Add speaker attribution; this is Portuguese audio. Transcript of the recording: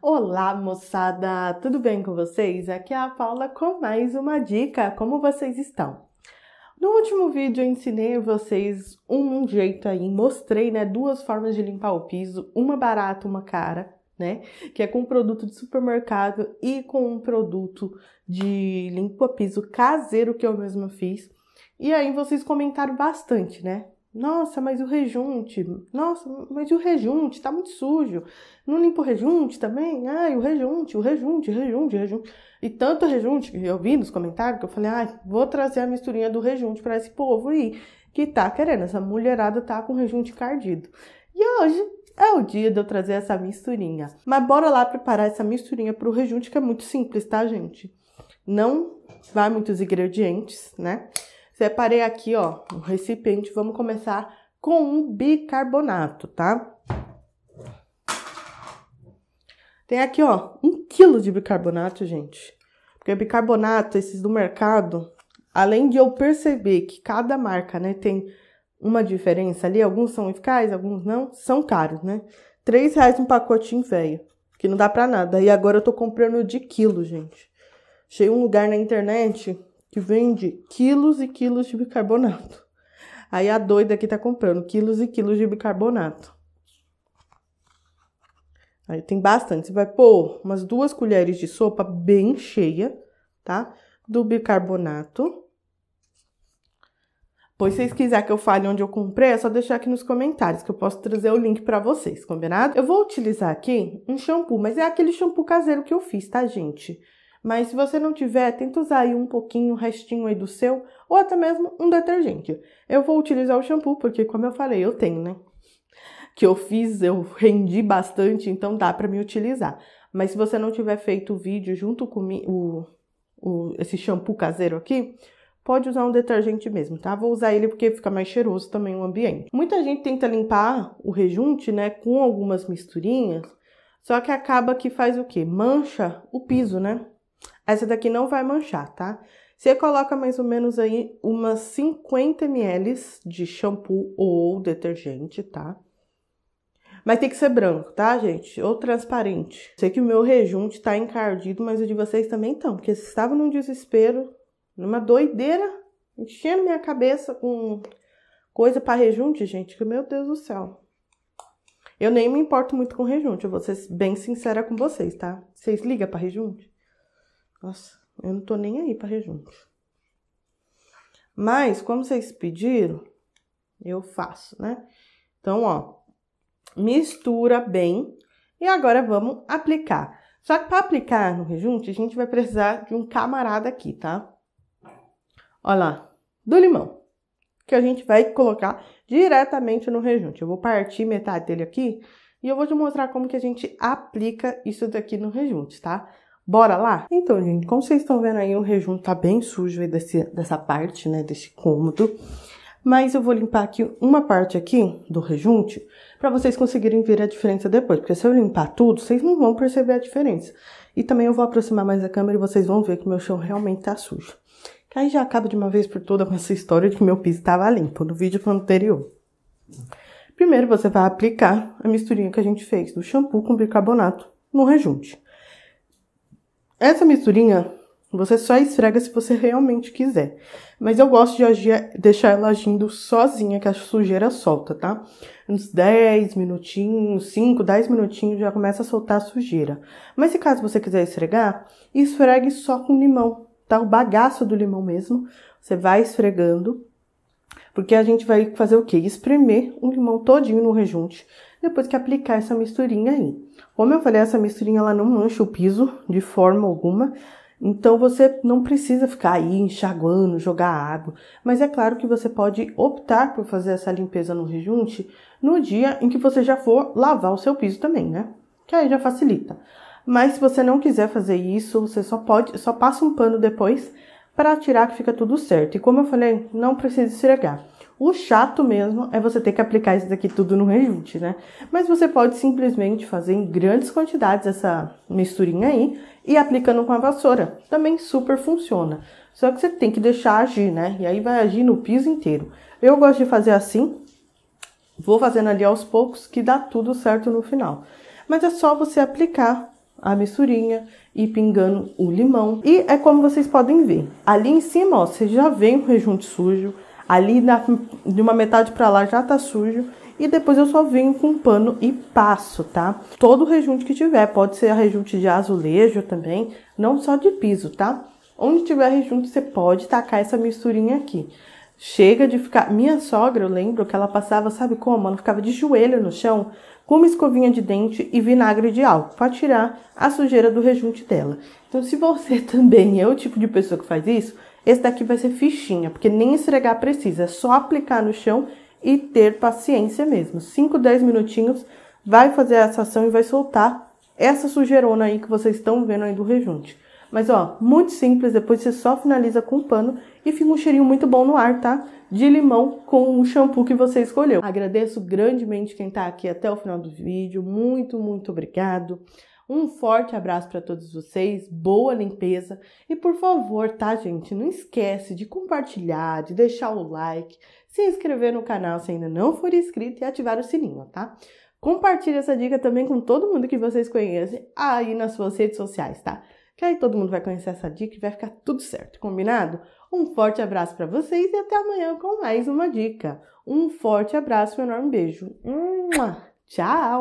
Speaker 1: Olá, moçada! Tudo bem com vocês? Aqui é a Paula com mais uma dica. Como vocês estão? No último vídeo eu ensinei a vocês um, jeito aí, mostrei, né, duas formas de limpar o piso, uma barata, uma cara, né, que é com produto de supermercado e com um produto de limpa piso caseiro que eu mesma fiz. E aí vocês comentaram bastante, né? Nossa, mas o rejunte. Nossa, mas o rejunte tá muito sujo. Não limpa o rejunte também? Ai, o rejunte, o rejunte, rejunte, rejunte. E tanto rejunte que eu vi nos comentários que eu falei, ai, vou trazer a misturinha do rejunte para esse povo aí que tá querendo. Essa mulherada tá com rejunte cardido. E hoje é o dia de eu trazer essa misturinha. Mas bora lá preparar essa misturinha pro rejunte que é muito simples, tá, gente? Não vai muitos ingredientes, né? Separei aqui, ó, um recipiente. Vamos começar com um bicarbonato, tá? Tem aqui, ó, um quilo de bicarbonato, gente. Porque bicarbonato, esses do mercado, além de eu perceber que cada marca, né, tem uma diferença ali, alguns são eficazes, alguns não, são caros, né? Três reais um pacotinho velho, que não dá pra nada. E agora eu tô comprando de quilo, gente. Achei um lugar na internet que vende quilos e quilos de bicarbonato. Aí a doida aqui tá comprando quilos e quilos de bicarbonato. Aí tem bastante. Você vai pôr umas duas colheres de sopa bem cheia, tá? Do bicarbonato. Pois se vocês quiserem que eu fale onde eu comprei, é só deixar aqui nos comentários que eu posso trazer o link para vocês, combinado? Eu vou utilizar aqui um shampoo, mas é aquele shampoo caseiro que eu fiz, tá, gente? Mas se você não tiver, tenta usar aí um pouquinho, o restinho aí do seu, ou até mesmo um detergente. Eu vou utilizar o shampoo, porque como eu falei, eu tenho, né? Que eu fiz, eu rendi bastante, então dá para me utilizar. Mas se você não tiver feito o vídeo junto com o, o, esse shampoo caseiro aqui, pode usar um detergente mesmo, tá? Vou usar ele porque fica mais cheiroso também o ambiente. Muita gente tenta limpar o rejunte, né, com algumas misturinhas, só que acaba que faz o quê? Mancha o piso, né? Essa daqui não vai manchar, tá? Você coloca mais ou menos aí umas 50 ml de shampoo ou detergente, tá? Mas tem que ser branco, tá, gente? Ou transparente. Sei que o meu rejunte tá encardido, mas o de vocês também estão. Porque vocês estavam num desespero, numa doideira, enchendo minha cabeça com coisa para rejunte, gente, que meu Deus do céu. Eu nem me importo muito com rejunte, eu vou ser bem sincera com vocês, tá? Vocês ligam para rejunte? Nossa, eu não tô nem aí para rejunte. Mas, como vocês pediram, eu faço, né? Então, ó, mistura bem e agora vamos aplicar. Só que para aplicar no rejunte, a gente vai precisar de um camarada aqui, tá? Olha lá, do limão, que a gente vai colocar diretamente no rejunte. Eu vou partir metade dele aqui e eu vou te mostrar como que a gente aplica isso daqui no rejunte, tá? Bora lá? Então, gente, como vocês estão vendo aí, o rejunto tá bem sujo aí desse, dessa parte, né, desse cômodo. Mas eu vou limpar aqui uma parte aqui do rejunte para vocês conseguirem ver a diferença depois, porque se eu limpar tudo, vocês não vão perceber a diferença. E também eu vou aproximar mais a câmera e vocês vão ver que o meu chão realmente tá sujo. Que aí já acaba de uma vez por toda com essa história de que meu piso estava limpo no vídeo anterior. Primeiro você vai aplicar a misturinha que a gente fez do shampoo com bicarbonato no rejunte. Essa misturinha você só esfrega se você realmente quiser. Mas eu gosto de agir, deixar ela agindo sozinha, que a sujeira solta, tá? Uns 10 minutinhos, 5, 10 minutinhos já começa a soltar a sujeira. Mas se caso você quiser esfregar, esfregue só com limão, tá? O bagaço do limão mesmo. Você vai esfregando. Porque a gente vai fazer o quê? Espremer um limão todinho no rejunte depois que aplicar essa misturinha aí. Como eu falei, essa misturinha ela não mancha o piso de forma alguma, então você não precisa ficar aí enxaguando, jogar água, mas é claro que você pode optar por fazer essa limpeza no rejunte no dia em que você já for lavar o seu piso também, né? Que aí já facilita. Mas se você não quiser fazer isso, você só pode, só passa um pano depois para tirar que fica tudo certo. E como eu falei, não precisa esfregar. O chato mesmo é você ter que aplicar isso daqui tudo no rejunte, né? Mas você pode simplesmente fazer em grandes quantidades essa misturinha aí e aplicando com a vassoura. Também super funciona. Só que você tem que deixar agir, né? E aí vai agir no piso inteiro. Eu gosto de fazer assim. Vou fazendo ali aos poucos que dá tudo certo no final. Mas é só você aplicar a misturinha e pingando o limão. E é como vocês podem ver, ali em cima, ó, você já vem o rejunte sujo, Ali na, de uma metade para lá já tá sujo. E depois eu só venho com um pano e passo, tá? Todo rejunte que tiver, pode ser rejunte de azulejo também, não só de piso, tá? Onde tiver rejunte, você pode tacar essa misturinha aqui. Chega de ficar. Minha sogra, eu lembro que ela passava, sabe como? Ela ficava de joelho no chão com uma escovinha de dente e vinagre de álcool para tirar a sujeira do rejunte dela. Então, se você também é o tipo de pessoa que faz isso, esse daqui vai ser fichinha, porque nem esfregar precisa, é só aplicar no chão e ter paciência mesmo. 5, 10 minutinhos, vai fazer essa ação e vai soltar essa sujeirona aí que vocês estão vendo aí do rejunte. Mas ó, muito simples, depois você só finaliza com um pano e fica um cheirinho muito bom no ar, tá? De limão com o shampoo que você escolheu. Agradeço grandemente quem tá aqui até o final do vídeo. Muito, muito obrigado. Um forte abraço para todos vocês, boa limpeza e por favor, tá, gente? Não esquece de compartilhar, de deixar o like, se inscrever no canal se ainda não for inscrito e ativar o sininho, tá? Compartilhe essa dica também com todo mundo que vocês conhecem aí nas suas redes sociais, tá? Que aí todo mundo vai conhecer essa dica e vai ficar tudo certo, combinado? Um forte abraço para vocês e até amanhã com mais uma dica. Um forte abraço, e um enorme beijo. Tchau!